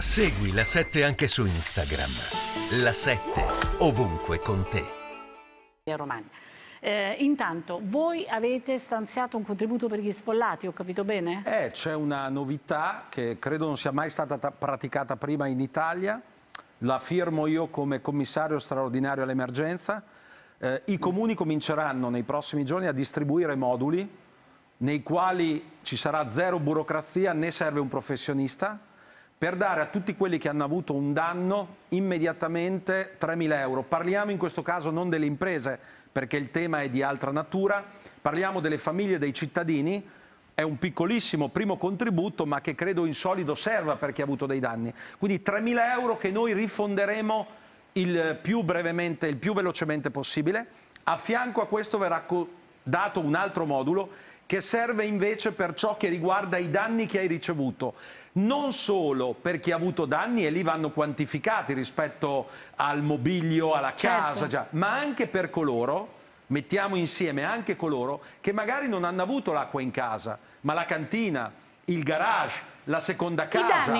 Segui la 7 anche su Instagram. La 7 ovunque con te. Romani. Eh, intanto, voi avete stanziato un contributo per gli sfollati, ho capito bene? Eh, c'è una novità che credo non sia mai stata praticata prima in Italia. La firmo io come commissario straordinario all'emergenza. Eh, I comuni cominceranno nei prossimi giorni a distribuire moduli nei quali ci sarà zero burocrazia né serve un professionista per dare a tutti quelli che hanno avuto un danno immediatamente 3.000 euro. Parliamo in questo caso non delle imprese, perché il tema è di altra natura, parliamo delle famiglie e dei cittadini, è un piccolissimo primo contributo ma che credo in solido serva per chi ha avuto dei danni. Quindi 3.000 euro che noi rifonderemo il più brevemente, il più velocemente possibile. A fianco a questo verrà dato un altro modulo che serve invece per ciò che riguarda i danni che hai ricevuto non solo per chi ha avuto danni e lì vanno quantificati rispetto al mobilio, alla certo. casa, già, ma anche per coloro, mettiamo insieme anche coloro che magari non hanno avuto l'acqua in casa, ma la cantina, il garage, la seconda casa,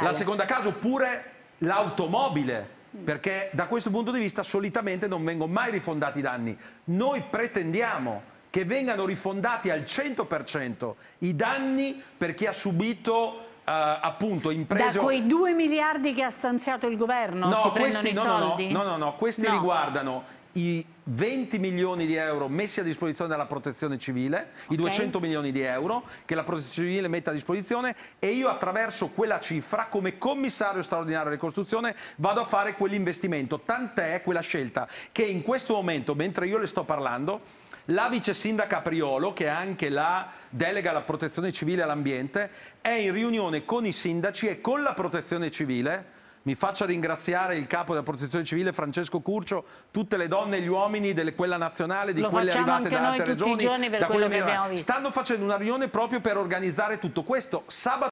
la seconda casa oppure l'automobile mm. perché da questo punto di vista solitamente non vengono mai rifondati i danni. Noi pretendiamo che vengano rifondati al 100% i danni per chi ha subito eh, appunto imprese... Da quei 2 miliardi che ha stanziato il governo no, questi, no, no, no, no, no, questi no. riguardano i 20 milioni di euro messi a disposizione dalla protezione civile, okay. i 200 milioni di euro che la protezione civile mette a disposizione e io attraverso quella cifra come commissario straordinario di ricostruzione vado a fare quell'investimento, tant'è quella scelta che in questo momento, mentre io le sto parlando, la vice sindaca Priolo, che è anche la delega alla protezione civile e all'ambiente, è in riunione con i sindaci e con la protezione civile. Mi faccia ringraziare il capo della protezione civile Francesco Curcio, tutte le donne e gli uomini di quella nazionale, di Lo quelle arrivate da altre regioni. da quelle che abbiamo Stanno facendo una riunione proprio per organizzare tutto questo. Sabato